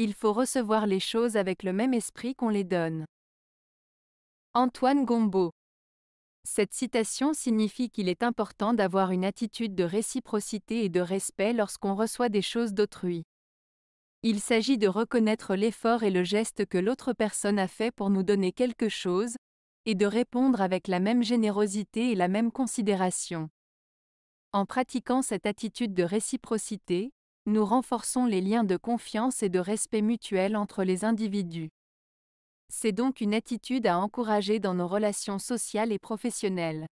Il faut recevoir les choses avec le même esprit qu'on les donne. Antoine Gombeau. Cette citation signifie qu'il est important d'avoir une attitude de réciprocité et de respect lorsqu'on reçoit des choses d'autrui. Il s'agit de reconnaître l'effort et le geste que l'autre personne a fait pour nous donner quelque chose, et de répondre avec la même générosité et la même considération. En pratiquant cette attitude de réciprocité, nous renforçons les liens de confiance et de respect mutuel entre les individus. C'est donc une attitude à encourager dans nos relations sociales et professionnelles.